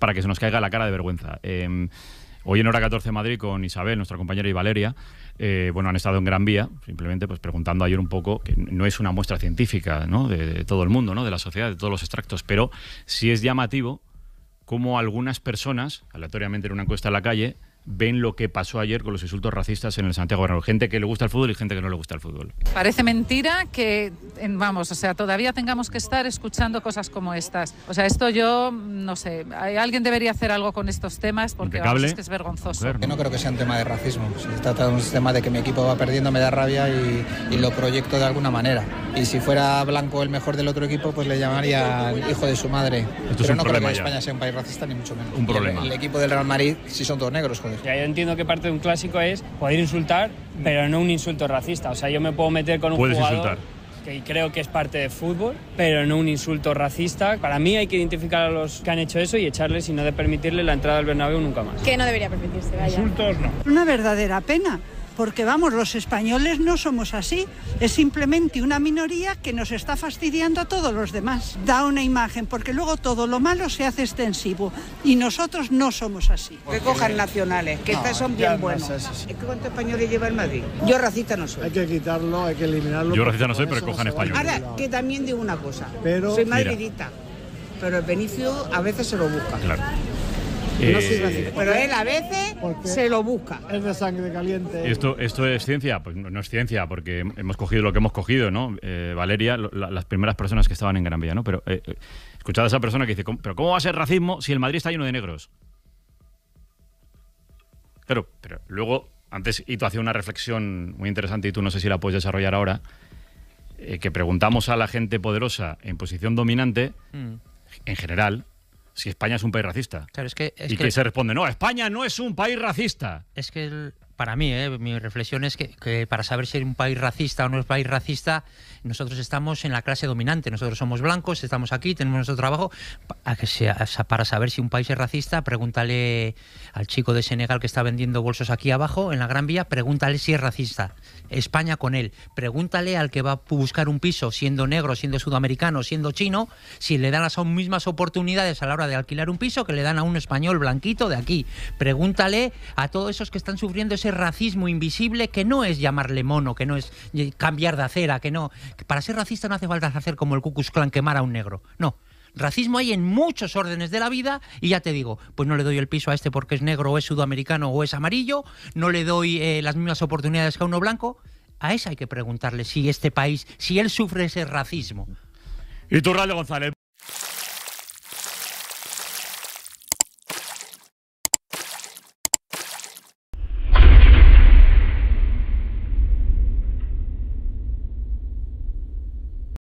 para que se nos caiga la cara de vergüenza. Em, hoy en Hora 14 Madrid con Isabel, nuestra compañera y Valeria, eh, bueno, han estado en Gran Vía, simplemente pues preguntando ayer un poco, que no es una muestra científica de, todo el mundo, ¿no? de la sociedad, de todos los extractos, pero sí es llamativo cómo algunas personas, aleatoriamente en una encuesta en la calle, ven lo que pasó ayer con los insultos racistas en el Santiago Bernabéu. Gente que le gusta el fútbol y gente que no le gusta el fútbol. Parece mentira que, vamos, o sea, todavía tengamos que estar escuchando cosas como estas. O sea, esto yo, no sé, alguien debería hacer algo con estos temas porque es, vergonzoso. ¿no? Yo no creo que sea un tema de racismo. Se trata de un tema de que mi equipo va perdiendo, me da rabia y, y lo proyecto de alguna manera y si fuera Blanco el mejor del otro equipo, pues le llamaría hijo de su madre. Esto Pero no creo que España sea un país racista, ni mucho menos. Un problema. El, equipo del Real Madrid, si son todos negros, joder. Ya, yo entiendo que parte de un clásico es poder insultar, pero no un insulto racista. O sea, yo me puedo meter con un Puedes jugador... Insultar que creo que es parte de fútbol, pero no un insulto racista. Para mí hay que identificar a los que han hecho eso y echarles y no de permitirle la entrada al Bernabéu nunca más. Que no debería permitirse, vaya. Insultos no. Una verdadera pena porque vamos, los españoles no somos así, es simplemente una minoría que nos está fastidiando a todos los demás. Da una imagen, porque luego todo lo malo se hace extensivo y nosotros no somos así. Que cojan nacionales, que estas son bien buenos. No ¿Cuántos españoles lleva el Madrid? Yo racista no soy. Hay que quitarlo, hay que eliminarlo. Yo racista no soy, pero cojan españoles. español. Ahora, que también digo una cosa, soy madridita, pero el beneficio a veces se lo busca. Claro. Eh, pero él a veces se lo busca. Es de sangre caliente. ¿Esto, ¿Esto es ciencia? Pues no, es ciencia, porque hemos cogido lo que hemos cogido, ¿no? Eh, Valeria, las primeras personas que estaban en Gran Vía, ¿no? Pero eh, escuchad a esa persona que dice, ¿pero cómo va a ser racismo si el Madrid está lleno de negros? Claro, pero luego, antes y tú hacía una reflexión muy interesante y tú no sé si la puedes desarrollar ahora, que preguntamos a la gente poderosa en posición dominante, mm. en general, si España es un país racista. Claro, es que. y que, se responde, no, España no es un país racista. Es que el, para mí, ¿eh? mi reflexión es que, para saber si es un país racista o no es un país racista, nosotros estamos en la clase dominante. Nosotros somos blancos, estamos aquí, tenemos nuestro trabajo. Para saber si un país es racista, pregúntale al chico de Senegal que está vendiendo bolsos aquí abajo, en la Gran Vía, pregúntale si es racista. España con él. Pregúntale al que va a buscar un piso, siendo negro, siendo sudamericano, siendo chino, si le dan las mismas oportunidades a la hora de alquilar un piso que le dan a un español blanquito de aquí. Pregúntale a todos esos que están sufriendo ese racismo invisible que no es llamarle mono, que no es cambiar de acera, que no. para ser racista no hace falta hacer como el Cucus Clan quemar a un negro. No. Racismo hay en muchos órdenes de la vida y ya te digo, pues no le doy el piso a este porque es negro o es sudamericano o es amarillo, no le doy eh, las mismas oportunidades que a uno blanco. A eso hay que preguntarle si este país, si él sufre ese racismo. Y tú, González.